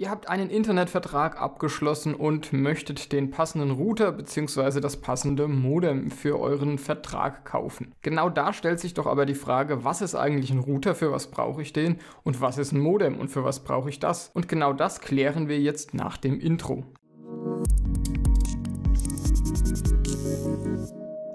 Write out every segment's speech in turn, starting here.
Ihr habt einen Internetvertrag abgeschlossen und möchtet den passenden Router bzw. das passende Modem für euren Vertrag kaufen. Genau da stellt sich doch aber die Frage, was ist eigentlich ein Router, für was brauche ich den und was ist ein Modem und für was brauche ich das? Und genau das klären wir jetzt nach dem Intro.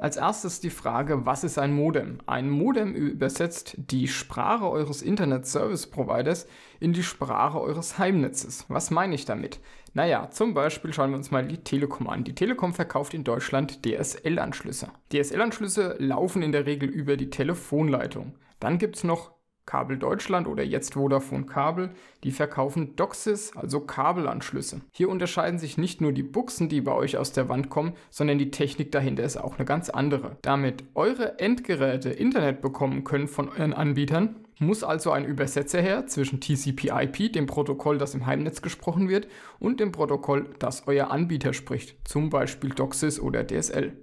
Als erstes die Frage, was ist ein Modem? Ein Modem übersetzt die Sprache eures Internet Service Providers in die Sprache eures Heimnetzes. Was meine ich damit? Naja, zum Beispiel schauen wir uns mal die Telekom an. Die Telekom verkauft in Deutschland DSL-Anschlüsse. DSL-Anschlüsse laufen in der Regel über die Telefonleitung. Dann gibt es noch Kabel Deutschland oder jetzt Vodafone Kabel, die verkaufen DOCSIS, also Kabelanschlüsse. Hier unterscheiden sich nicht nur die Buchsen, die bei euch aus der Wand kommen, sondern die Technik dahinter ist auch eine ganz andere. Damit eure Endgeräte Internet bekommen können von euren Anbietern, muss also ein Übersetzer her zwischen TCP/IP, dem Protokoll, das im Heimnetz gesprochen wird, und dem Protokoll, das euer Anbieter spricht, zum Beispiel DOCSIS oder DSL.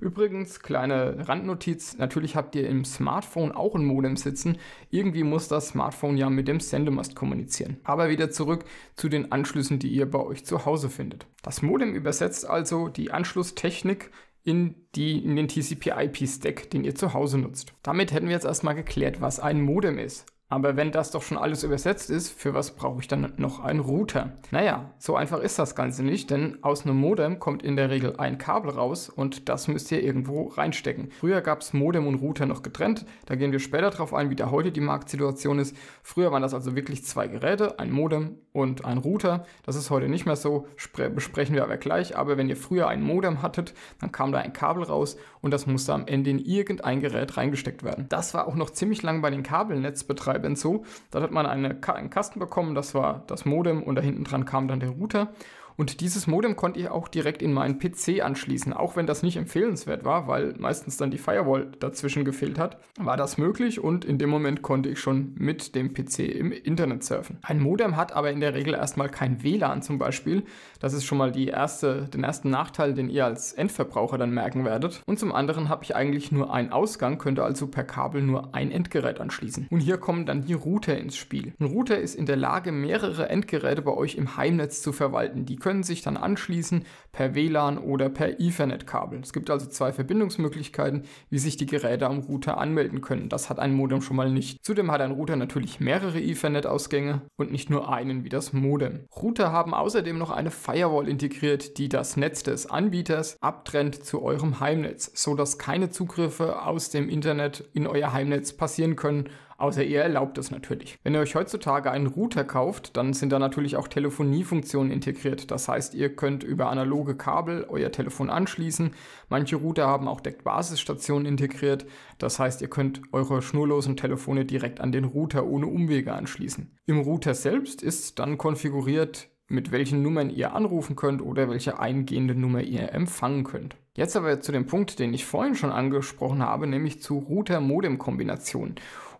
Übrigens, kleine Randnotiz, natürlich habt ihr im Smartphone auch ein Modem sitzen. Irgendwie muss das Smartphone ja mit dem Sendemast kommunizieren. Aber wieder zurück zu den Anschlüssen, die ihr bei euch zu Hause findet. Das Modem übersetzt also die Anschlusstechnik in, die, in den TCP-IP-Stack, den ihr zu Hause nutzt. Damit hätten wir jetzt erstmal geklärt, was ein Modem ist. Aber wenn das doch schon alles übersetzt ist, für was brauche ich dann noch einen Router? Naja, so einfach ist das Ganze nicht, denn aus einem Modem kommt in der Regel ein Kabel raus und das müsst ihr irgendwo reinstecken. Früher gab es Modem und Router noch getrennt, da gehen wir später drauf ein, wie da heute die Marktsituation ist. Früher waren das also wirklich zwei Geräte, ein Modem und ein Router. Das ist heute nicht mehr so, besprechen wir aber gleich. Aber wenn ihr früher ein Modem hattet, dann kam da ein Kabel raus und das musste am Ende in irgendein Gerät reingesteckt werden. Das war auch noch ziemlich lang bei den Kabelnetzbetreibern Sky-Band so. Dort hat man eine, einen Kasten bekommen, das war das Modem und da hinten dran kam dann der Router. Und dieses Modem konnte ich auch direkt in meinen PC anschließen, auch wenn das nicht empfehlenswert war, weil meistens dann die Firewall dazwischen gefehlt hat, war das möglich und in dem Moment konnte ich schon mit dem PC im Internet surfen. Ein Modem hat aber in der Regel erstmal kein WLAN zum Beispiel. Das ist schon mal die erste, den ersten Nachteil, den ihr als Endverbraucher dann merken werdet. Und zum anderen habe ich eigentlich nur einen Ausgang, könnte also per Kabel nur ein Endgerät anschließen. Und hier kommen dann die Router ins Spiel. Ein Router ist in der Lage, mehrere Endgeräte bei euch im Heimnetz zu verwalten. Die können sich dann anschließen per WLAN oder per Ethernet-Kabel. Es gibt also zwei Verbindungsmöglichkeiten, wie sich die Geräte am Router anmelden können. Das hat ein Modem schon mal nicht. Zudem hat ein Router natürlich mehrere Ethernet-Ausgänge und nicht nur einen wie das Modem. Router haben außerdem noch eine Firewall integriert, die das Netz des Anbieters abtrennt zu eurem Heimnetz, sodass keine Zugriffe aus dem Internet in euer Heimnetz passieren können, außer ihr erlaubt es natürlich. Wenn ihr euch heutzutage einen Router kauft, dann sind da natürlich auch Telefoniefunktionen integriert. Das heißt, ihr könnt über analoge Kabel euer Telefon anschließen. Manche Router haben auch Deckbasisstationen integriert. Das heißt, ihr könnt eure schnurlosen Telefone direkt an den Router ohne Umwege anschließen. Im Router selbst ist dann konfiguriert, mit welchen Nummern ihr anrufen könnt oder welche eingehende Nummer ihr empfangen könnt. Jetzt aber zu dem Punkt, den ich vorhin schon angesprochen habe, nämlich zu Router-Modem-Kombinationen.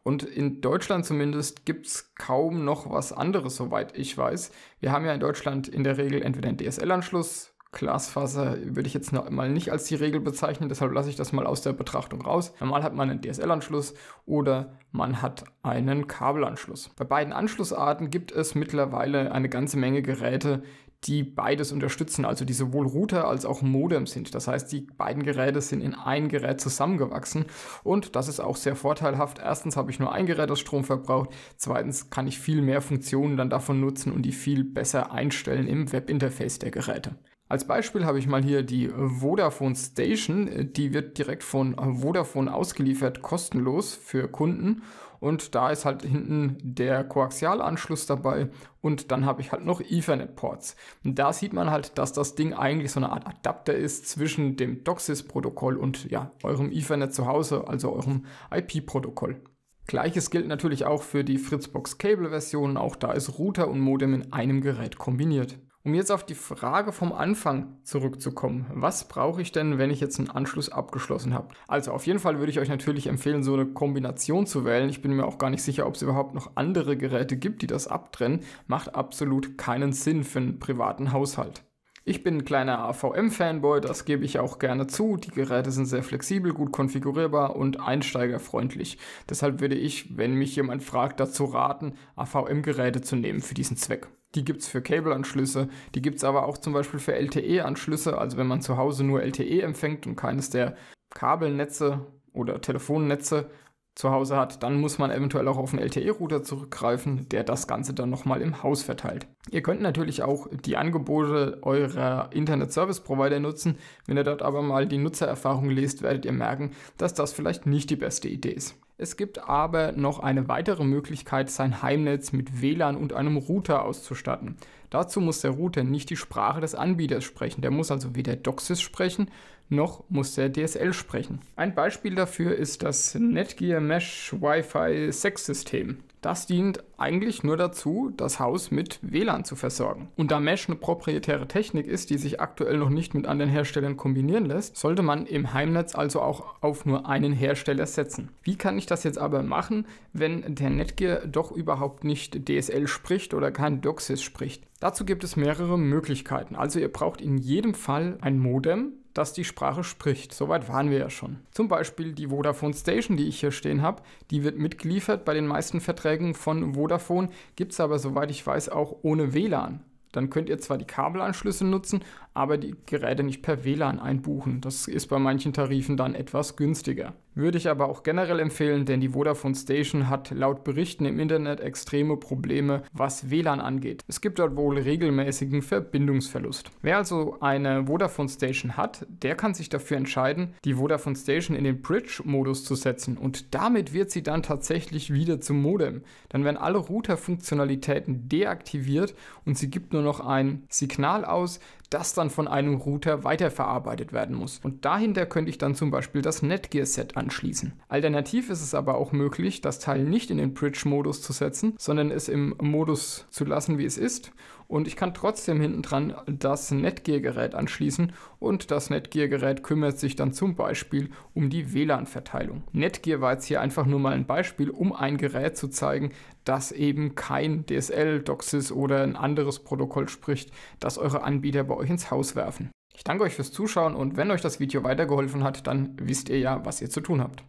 Und in Deutschland zumindest gibt es kaum noch was anderes, soweit ich weiß. Wir haben ja in Deutschland in der Regel entweder einen DSL-Anschluss, Glasfaser würde ich jetzt mal nicht als die Regel bezeichnen, deshalb lasse ich das mal aus der Betrachtung raus. Normal hat man einen DSL-Anschluss oder man hat einen Kabelanschluss. Bei beiden Anschlussarten gibt es mittlerweile eine ganze Menge Geräte, die beides unterstützen, also die sowohl Router als auch Modem sind. Das heißt, die beiden Geräte sind in ein Gerät zusammengewachsen und das ist auch sehr vorteilhaft. Erstens habe ich nur ein Gerät, das Strom verbraucht. Zweitens kann ich viel mehr Funktionen dann davon nutzen und die viel besser einstellen im Webinterface der Geräte. Als Beispiel habe ich mal hier die Vodafone Station. Die wird direkt von Vodafone ausgeliefert, kostenlos für Kunden. Und da ist halt hinten der Koaxialanschluss dabei und dann habe ich halt noch Ethernet-Ports. da sieht man halt, dass das Ding eigentlich so eine Art Adapter ist zwischen dem DOCSIS-Protokoll und ja, eurem Ethernet zu Hause, also eurem IP-Protokoll. Gleiches gilt natürlich auch für die Fritzbox Cable Version, auch da ist Router und Modem in einem Gerät kombiniert. Um jetzt auf die Frage vom Anfang zurückzukommen, was brauche ich denn, wenn ich jetzt einen Anschluss abgeschlossen habe? Also auf jeden Fall würde ich euch natürlich empfehlen, so eine Kombination zu wählen. Ich bin mir auch gar nicht sicher, ob es überhaupt noch andere Geräte gibt, die das abtrennen. Macht absolut keinen Sinn für einen privaten Haushalt. Ich bin ein kleiner AVM-Fanboy, das gebe ich auch gerne zu. Die Geräte sind sehr flexibel, gut konfigurierbar und einsteigerfreundlich. Deshalb würde ich, wenn mich jemand fragt, dazu raten, AVM-Geräte zu nehmen für diesen Zweck. Die gibt es für Kabelanschlüsse, die gibt es aber auch zum Beispiel für LTE-Anschlüsse. Also wenn man zu Hause nur LTE empfängt und keines der Kabelnetze oder Telefonnetze zu Hause hat, dann muss man eventuell auch auf einen LTE-Router zurückgreifen, der das Ganze dann nochmal im Haus verteilt. Ihr könnt natürlich auch die Angebote eurer Internet-Service-Provider nutzen. Wenn ihr dort aber mal die Nutzererfahrung lest, werdet ihr merken, dass das vielleicht nicht die beste Idee ist. Es gibt aber noch eine weitere Möglichkeit, sein Heimnetz mit WLAN und einem Router auszustatten. Dazu muss der Router nicht die Sprache des Anbieters sprechen. Der muss also weder DOCSIS sprechen, noch muss der DSL sprechen. Ein Beispiel dafür ist das Netgear Mesh Wi-Fi 6 System. Das dient eigentlich nur dazu, das Haus mit WLAN zu versorgen. Und da Mesh eine proprietäre Technik ist, die sich aktuell noch nicht mit anderen Herstellern kombinieren lässt, sollte man im Heimnetz also auch auf nur einen Hersteller setzen. Wie kann ich das jetzt aber machen, wenn der Netgear doch überhaupt nicht DSL spricht oder kein DOCSIS spricht? Dazu gibt es mehrere Möglichkeiten. Also ihr braucht in jedem Fall ein Modem, dass die Sprache spricht. Soweit waren wir ja schon. Zum Beispiel die Vodafone Station, die ich hier stehen habe, die wird mitgeliefert. Bei den meisten Verträgen von Vodafone gibt es aber, soweit ich weiß, auch ohne WLAN dann könnt ihr zwar die Kabelanschlüsse nutzen, aber die Geräte nicht per WLAN einbuchen. Das ist bei manchen Tarifen dann etwas günstiger. Würde ich aber auch generell empfehlen, denn die Vodafone Station hat laut Berichten im Internet extreme Probleme, was WLAN angeht. Es gibt dort wohl regelmäßigen Verbindungsverlust. Wer also eine Vodafone Station hat, der kann sich dafür entscheiden, die Vodafone Station in den Bridge-Modus zu setzen und damit wird sie dann tatsächlich wieder zum Modem. Dann werden alle Router-Funktionalitäten deaktiviert und sie gibt nur noch ein Signal aus, das dann von einem Router weiterverarbeitet werden muss. Und dahinter könnte ich dann zum Beispiel das Netgear-Set anschließen. Alternativ ist es aber auch möglich, das Teil nicht in den Bridge-Modus zu setzen, sondern es im Modus zu lassen, wie es ist. Und ich kann trotzdem hinten dran das Netgear-Gerät anschließen und das Netgear-Gerät kümmert sich dann zum Beispiel um die WLAN-Verteilung. Netgear war jetzt hier einfach nur mal ein Beispiel, um ein Gerät zu zeigen, das eben kein DSL, DOCSIS oder ein anderes Protokoll spricht, das eure Anbieter bei bei euch ins Haus werfen. Ich danke euch fürs Zuschauen und wenn euch das Video weitergeholfen hat, dann wisst ihr ja, was ihr zu tun habt.